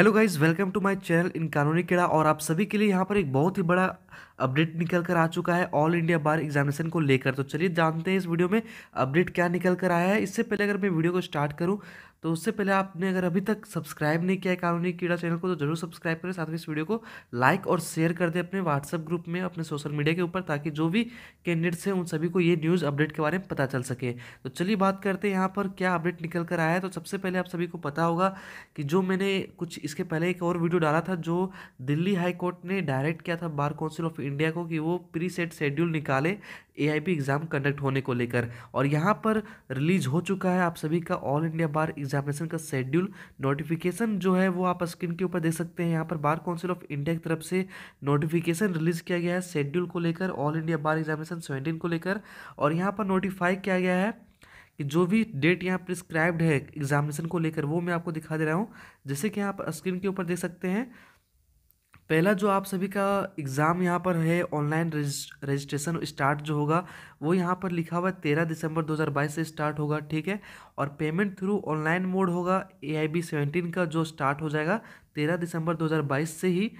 hello guys welcome to my channel in कानूनी केड़ा और आप सभी के लिए यहाँ पर एक बहुत ही बड़ा अपडेट निकल कर आ चुका है ऑल इंडिया बार एग्जामिनेशन को लेकर तो चलिए जानते हैं इस वीडियो में अपडेट क्या निकल कर आया है इससे पहले अगर मैं वीडियो को स्टार्ट करूँ तो उससे पहले आपने अगर अभी तक सब्सक्राइब नहीं किया है कानूनी कीड़ा चैनल को तो जरूर सब्सक्राइब करें साथ में इस वीडियो को लाइक और शेयर कर दें अपने व्हाट्सएप ग्रुप में अपने सोशल मीडिया के ऊपर ताकि जो भी कैंडिडेट्स हैं उन सभी को ये न्यूज़ अपडेट के बारे में पता चल सके तो चलिए बात करते हैं यहाँ पर क्या अपडेट निकल कर आया है तो सबसे पहले आप सभी को पता होगा कि जो मैंने कुछ इसके पहले एक और वीडियो डाला था जो दिल्ली हाईकोर्ट ने डायरेक्ट किया था बार काउंसिल ऑफ इंडिया को कि वो प्री सेट शेड्यूल निकाले ए एग्ज़ाम कंडक्ट होने को लेकर और यहाँ पर रिलीज हो चुका है आप सभी का ऑल इंडिया बार एग्जामिनेशन का शेड्यूल नोटिफिकेशन जो है वो आप स्क्रीन के ऊपर देख सकते हैं यहाँ पर बार काउंसिल ऑफ इंडिया की तरफ से नोटिफिकेशन रिलीज़ किया गया है शेड्यूल को लेकर all India bar examination seventeen को लेकर और यहाँ पर नोटिफाई किया गया है कि जो भी डेट यहाँ प्रिस्क्राइब्ड है एग्जामिनेशन को लेकर वो मैं आपको दिखा दे रहा हूँ जैसे कि आप स्क्रीन के ऊपर देख सकते हैं पहला जो आप सभी का एग्ज़ाम यहाँ पर है ऑनलाइन रजिस्ट्रेशन स्टार्ट जो होगा वो यहाँ पर लिखा हुआ है तेरह दिसंबर 2022 से स्टार्ट होगा ठीक है और पेमेंट थ्रू ऑनलाइन मोड होगा ए आई बी सेवेंटीन का जो स्टार्ट हो जाएगा तेरह दिसंबर 2022 से ही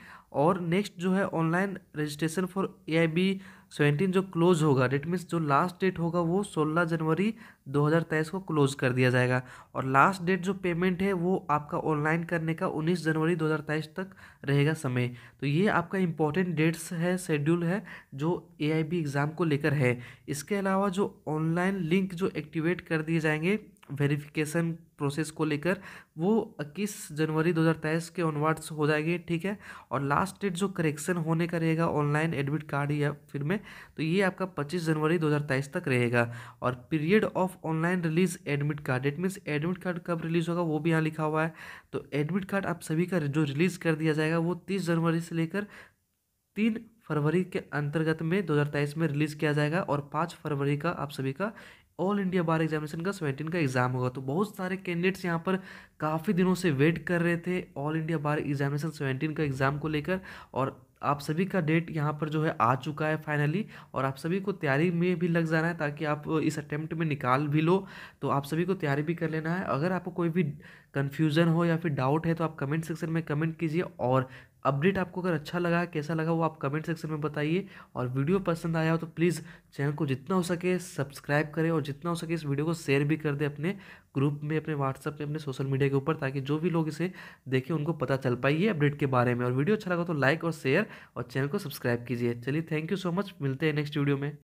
और नेक्स्ट जो है online registration for A I B seventeen जो क्लोज होगा डेट मीन्स जो लास्ट डेट होगा वो सोलह जनवरी दो हज़ार तेईस को क्लोज कर दिया जाएगा और लास्ट डेट जो पेमेंट है वो आपका ऑनलाइन करने का उन्नीस जनवरी दो हज़ार तेईस तक रहेगा समय तो ये आपका इंपॉर्टेंट डेट्स है शेड्यूल है जो ए आई बी एग्ज़ाम को लेकर है इसके अलावा जो ऑनलाइन लिंक जो एक्टिवेट कर दिए जाएंगे वेरिफिकेशन प्रोसेस को लेकर वो इक्कीस जनवरी 2023 के ऑनवर्ड्स हो जाएगी ठीक है और लास्ट डेट जो करेक्शन होने का रहेगा ऑनलाइन एडमिट कार्ड या फिर में तो ये आपका 25 जनवरी 2023 तक रहेगा और period of online release admit card it means admit card कब रिलीज होगा वो भी यहाँ लिखा हुआ है तो एडमिट कार्ड आप सभी का जो रिलीज़ कर दिया जाएगा वो तीस जनवरी से लेकर तीन फरवरी के अंतर्गत में दो में रिलीज़ किया जाएगा और पाँच फरवरी का आप सभी का ऑल इंडिया बार एग्जामिनेशन का सेवेंटीन का एग्ज़ाम होगा तो बहुत सारे कैंडिडेट्स यहाँ पर काफ़ी दिनों से वेट कर रहे थे all India bar examination seventeen का एग्ज़ाम को लेकर और आप सभी का डेट यहाँ पर जो है आ चुका है फाइनली और आप सभी को तैयारी में भी लग जाना है ताकि आप इस अटैम्प्ट में निकाल भी लो तो आप सभी को तैयारी भी कर लेना है अगर आपको कोई भी कन्फ्यूज़न हो या फिर डाउट है तो आप कमेंट सेक्शन में कमेंट कीजिए और अपडेट आपको अगर अच्छा लगा कैसा लगा वो आप कमेंट सेक्शन में बताइए और वीडियो पसंद आया हो तो प्लीज़ चैनल को जितना हो सके सब्सक्राइब करें और जितना हो सके इस वीडियो को शेयर भी कर दें अपने ग्रुप में अपने व्हाट्सअप में अपने सोशल मीडिया के ऊपर ताकि जो भी लोग इसे देखें उनको पता चल पाइए अपडेट के बारे में और वीडियो अच्छा लगा तो लाइक और शेयर और चैनल को सब्सक्राइब कीजिए चलिए थैंक यू सो मच मिलते हैं नेक्स्ट वीडियो में